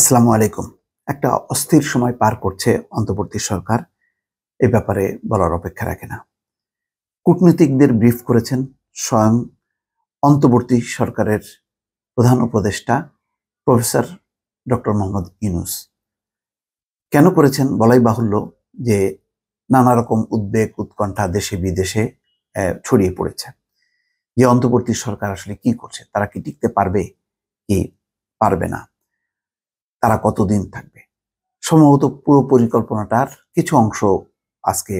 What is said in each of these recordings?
আসসালামু আলাইকুম একটা অস্থির সময় পার করছে অন্তর্বর্তী সরকার এ ব্যাপারে বলার অপেক্ষা রাখে না কূটনীতিকদের ব্রিফ করেছেন স্বয়ং অন্তর্বর্তী সরকারের প্রধান উপদেষ্টা প্রফেসর ডক্টর মোহাম্মদ ইনুস কেন করেছেন বলাই বাহুল্য যে নানা রকম উদ্বেগ উৎকণ্ঠা দেশে বিদেশে ছড়িয়ে পড়েছে যে অন্তর্বর্তী সরকার আসলে কি করছে তারা কি টিকতে পারবে কি পারবে না তারা কতদিন থাকবে সম্ভবত পুরো পরিকল্পনাটার কিছু অংশ আজকে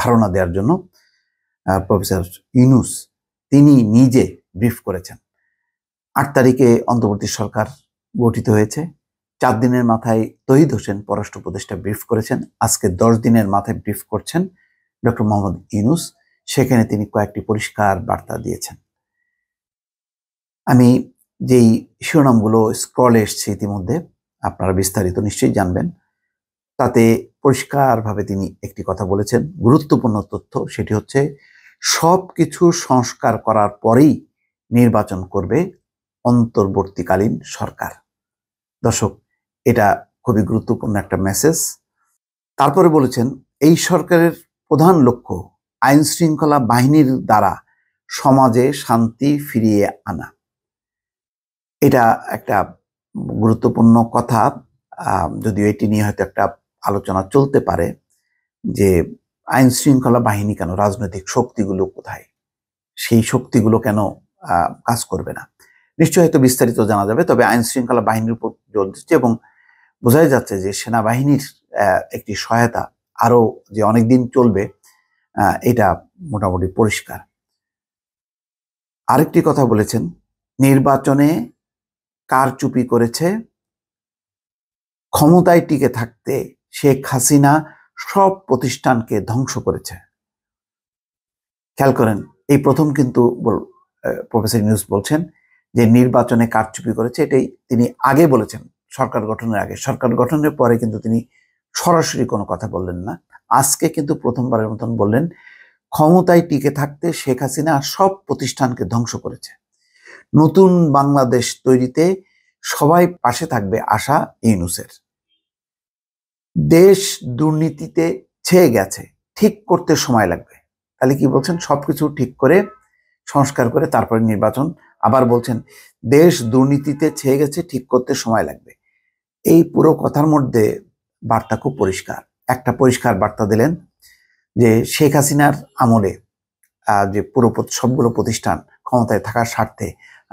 ধারণা দেওয়ার জন্য প্রফেসর ইনুস তিনি নিজে ব্রিফ করেছেন আট তারিখে অন্তর্বর্তী সরকার গঠিত হয়েছে চার দিনের মাথায় তহিদ হোসেন পররাষ্ট্র উপদেষ্টা ব্রিফ করেছেন আজকে দশ দিনের মাথায় ব্রিফ করছেন ডক্টর মোহাম্মদ ইনুস সেখানে তিনি কয়েকটি পরিষ্কার বার্তা দিয়েছেন আমি যেই শিরোনামগুলো স্ক্রলে এসছি ইতিমধ্যে আপনারা বিস্তারিত নিশ্চয়ই জানবেন তাতে পরিষ্কারভাবে তিনি একটি কথা বলেছেন গুরুত্বপূর্ণ তথ্য সেটি হচ্ছে সব কিছু সংস্কার করার পরেই নির্বাচন করবে অন্তর্বর্তীকালীন সরকার দর্শক এটা খুবই গুরুত্বপূর্ণ একটা মেসেজ তারপরে বলেছেন এই সরকারের প্রধান লক্ষ্য আইন শৃঙ্খলা বাহিনীর দ্বারা সমাজে শান্তি ফিরিয়ে আনা এটা একটা গুরুত্বপূর্ণ কথা যদিও এটি নিয়ে হয়তো একটা আলোচনা চলতে পারে যে আইন শৃঙ্খলা বাহিনী কেন রাজনৈতিক শক্তিগুলো কোথায় সেই শক্তিগুলো কেন কাজ করবে না নিশ্চয়ই হয়তো বিস্তারিত জানা যাবে তবে আইন শৃঙ্খলা বাহিনীর উপর জোর দিচ্ছে এবং বোঝাই যাচ্ছে যে সেনাবাহিনীর একটি সহায়তা আরও যে অনেক দিন চলবে এটা মোটামুটি পরিষ্কার আরেকটি কথা বলেছেন নির্বাচনে কার চুপি করেছে ক্ষমতায় টিকে থাকতে শেখ হাসিনা সব প্রতিষ্ঠানকে ধ্বংস করেছে খেয়াল করেন এই প্রথম কিন্তু প্রফেসর নিউজ বলছেন যে নির্বাচনে কার চুপি করেছে এটাই তিনি আগে বলেছেন সরকার গঠনের আগে সরকার গঠনের পরে কিন্তু তিনি সরাসরি কোনো কথা বললেন না আজকে কিন্তু প্রথমবারের মতন বললেন ক্ষমতায় টিকে থাকতে শেখ হাসিনা সব প্রতিষ্ঠানকে ধ্বংস করেছে নতুন বাংলাদেশ তৈরিতে সবাই পাশে থাকবে আশা ইউনুসের দেশ দুর্নীতিতে ছেয়ে গেছে ঠিক করতে সময় লাগবে তাহলে কি বলছেন সব কিছু ঠিক করে সংস্কার করে তারপরে নির্বাচন আবার বলছেন দেশ দুর্নীতিতে ছেয়ে গেছে ঠিক করতে সময় লাগবে এই পুরো কথার মধ্যে বার্তা খুব পরিষ্কার একটা পরিষ্কার বার্তা দিলেন যে শেখ হাসিনার আমলে যে পুরো সবগুলো প্রতিষ্ঠান ক্ষমতায় থাকার স্বার্থে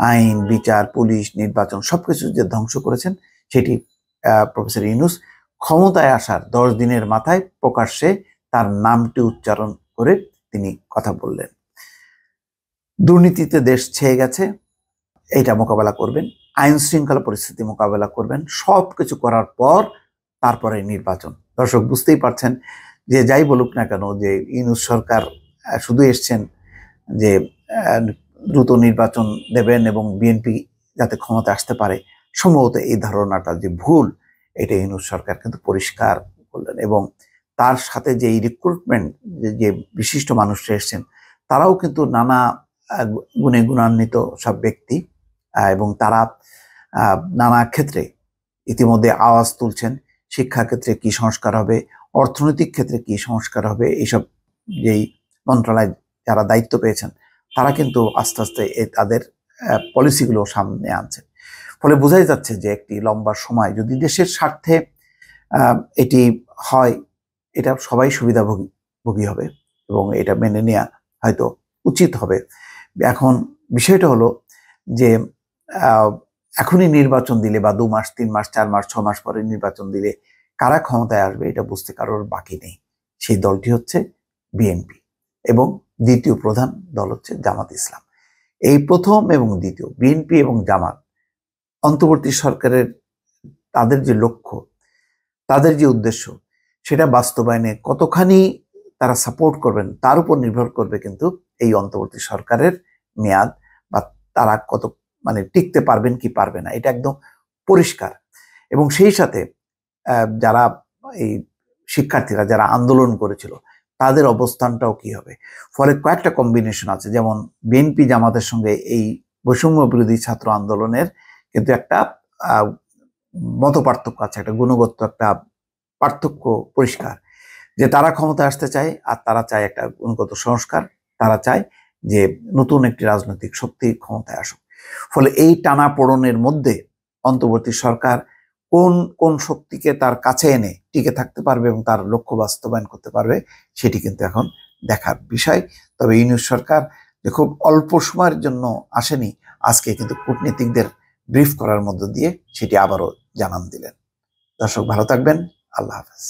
আইন বিচার পুলিশ নির্বাচন সব কিছু যে ধ্বংস করেছেন সেটি প্রফেসর ইউনুস ক্ষমতায় আসার দশ দিনের মাথায় প্রকাশ্যে তার নামটি উচ্চারণ করে তিনি কথা বললেন দুর্নীতিতে দেশ ছেয়ে গেছে এটা মোকাবেলা করবেন আইন শৃঙ্খলা পরিস্থিতি মোকাবেলা করবেন সব কিছু করার পর তারপরে নির্বাচন দর্শক বুঝতেই পারছেন যে যাই বলুক না কেন যে ইউনুস সরকার শুধু এসছেন যে দ্রুত নির্বাচন দেবেন এবং বিএনপি যাতে ক্ষমতা আসতে পারে সম্ভবত এই ধারণাটা যে ভুল এটা ইউনুস সরকার কিন্তু পরিষ্কার করলেন এবং তার সাথে যে রিক্রুটমেন্ট যে বিশিষ্ট মানুষরা এসছেন তারাও কিন্তু নানা গুণে গুণান্বিত সব ব্যক্তি এবং তারা নানা ক্ষেত্রে ইতিমধ্যে আওয়াজ তুলছেন শিক্ষাক্ষেত্রে কি সংস্কার হবে অর্থনৈতিক ক্ষেত্রে কি সংস্কার হবে এইসব যেই মন্ত্রণালয় যারা দায়িত্ব পেয়েছেন তারা কিন্তু আস্তে আস্তে তাদের পলিসিগুলো সামনে আনছে ফলে বোঝাই যাচ্ছে যে একটি লম্বা সময় যদি দেশের স্বার্থে এটি হয় এটা সবাই সুবিধাভোগী ভোগী হবে এবং এটা মেনে নেওয়া হয়তো উচিত হবে এখন বিষয়টা হলো যে এখনই নির্বাচন দিলে বা দু মাস তিন মাস চার মাস ছ মাস পরে নির্বাচন দিলে কারা ক্ষমতায় আসবে এটা বুঝতে কারোর বাকি নেই সেই দলটি হচ্ছে বিএনপি এবং দ্বিতীয় প্রধান দল হচ্ছে জামাত ইসলাম এই প্রথম এবং দ্বিতীয় বিএনপি এবং জামাত অন্তর্বর্তী সরকারের তাদের যে লক্ষ্য তাদের যে উদ্দেশ্য সেটা বাস্তবায়নে কতখানি তারা সাপোর্ট করবেন তার উপর নির্ভর করবে কিন্তু এই অন্তর্বর্তী সরকারের মেয়াদ বা তারা কত মানে টিকতে পারবেন কি পারবে না এটা একদম পরিষ্কার এবং সেই সাথে যারা এই শিক্ষার্থীরা যারা আন্দোলন করেছিল তাদের অবস্থানটাও কি হবে ফলে কয়েকটা কম্বিনেশন আছে যেমন বিএনপি জামাতের সঙ্গে এই বৈষম্য বিরোধী ছাত্র আন্দোলনের কিন্তু একটা মত পার্থক্য আছে একটা গুণগত একটা পার্থক্য পরিষ্কার যে তারা ক্ষমতা আসতে চায় আর তারা চায় একটা গুণগত সংস্কার তারা চায় যে নতুন একটি রাজনৈতিক শক্তি ক্ষমতায় আসুক ফলে এই টানা পড়নের মধ্যে অন্তর্বর্তী সরকার কোন কোন শক্তিকে তার কাছে এনে টিকে থাকতে পারবে এবং তার লক্ষ্য বাস্তবায়ন করতে পারবে সেটি কিন্তু এখন দেখার বিষয় তবে ইউনিয়ন সরকার যে খুব অল্প সময়ের জন্য আসেনি আজকে কিন্তু কূটনীতিকদের ব্রিফ করার মধ্য দিয়ে সেটি আবারও জানান দিলেন দর্শক ভালো থাকবেন আল্লাহ হাফেজ